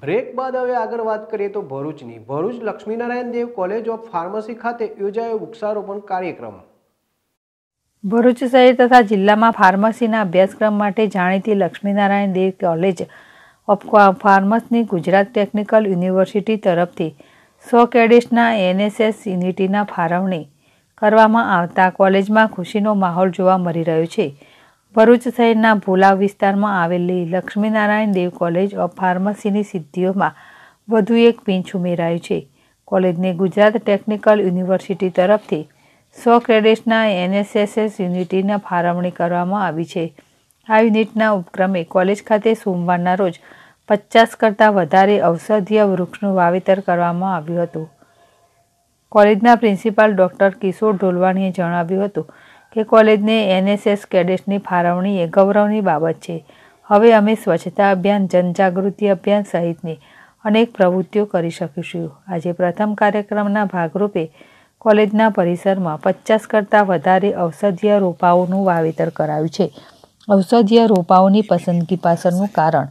break બાદ હવે આગળ વાત કરીએ તો ભરૂચની Bharuch Lakshminarayan Dev college of pharmacy ખાતે યોજાયો વૃક્ષારોપણ કાર્યક્રમ ભરૂચ શહેર તથા જિલ્લામાં ફાર્મસીના અભ્યાસક્રમ માટે જાણીતી લક્ષ્મીનારાયણ દેવ કોલેજ ઓફ ફાર્મસની ગુજરાત ટેકનિકલ યુનિવર્સિટી તરફથી સો કેડેટ્સના એનએસએસ યુનિટીના ફાળવણી કરવામાં આવતા કોલેજમાં ખુશીનો માહોલ જોવા મળી રહ્યો છે ભરૂચ શહેરના ભોલા વિસ્તારમાં આવેલી લક્ષ્મીનારાયણ દેવ કોલેજ ઓફ ફાર્મસીની સિદ્ધિઓમાં વધુ એક પીંછ ઉમેરાયું છે કોલેજને ગુજરાત ટેકનિકલ યુનિવર્સિટી તરફથી સો ક્રેડિટ્સના એનએસએસએસ યુનિટીના ફાળવણી કરવામાં આવી છે આ યુનિટના ઉપક્રમે કોલેજ ખાતે સોમવારના રોજ પચાસ કરતાં વધારે ઔષધીય વૃક્ષનું વાવેતર કરવામાં આવ્યું હતું કોલેજના પ્રિન્સિપાલ ડૉક્ટર કિશોર ઢોલવાણીએ જણાવ્યું હતું કે કોલેજને એનએસએસ કેડેટ્સની ફાળવણી એ ગૌરવની બાબત છે હવે અમે સ્વચ્છતા અભિયાન જનજાગૃતિ અભિયાન સહિતની અનેક પ્રવૃત્તિઓ કરી શકીશું આજે પ્રથમ કાર્યક્રમના ભાગરૂપે કોલેજના પરિસરમાં પચાસ કરતાં વધારે ઔષધીય રોપાઓનું વાવેતર કરાયું છે ઔષધીય રોપાઓની પસંદગી પાછળનું કારણ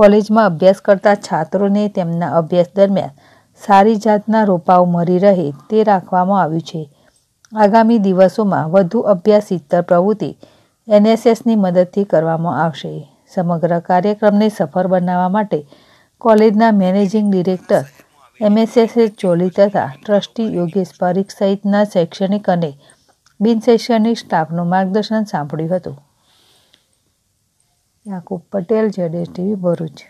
કોલેજમાં અભ્યાસ કરતા છાત્રોને તેમના અભ્યાસ દરમિયાન સારી જાતના રોપાઓ મળી રહે તે રાખવામાં આવ્યું છે આગામી દિવસોમાં વધુ અભ્યાસીતર પ્રવૃત્તિ એનએસએસની મદદથી કરવામાં આવશે સમગ્ર કાર્યક્રમને સફળ બનાવવા માટે કોલેજના મેનેજિંગ ડિરેક્ટર એમએસએસએ ચોલી તથા ટ્રસ્ટી યોગેશ પરીખ સહિતના શૈક્ષણિક અને બિનશૈક્ષણિક સ્ટાફનું માર્ગદર્શન સાંભળ્યું હતું યાકુબ પટેલ જેડેશ ટીવી ભરૂચ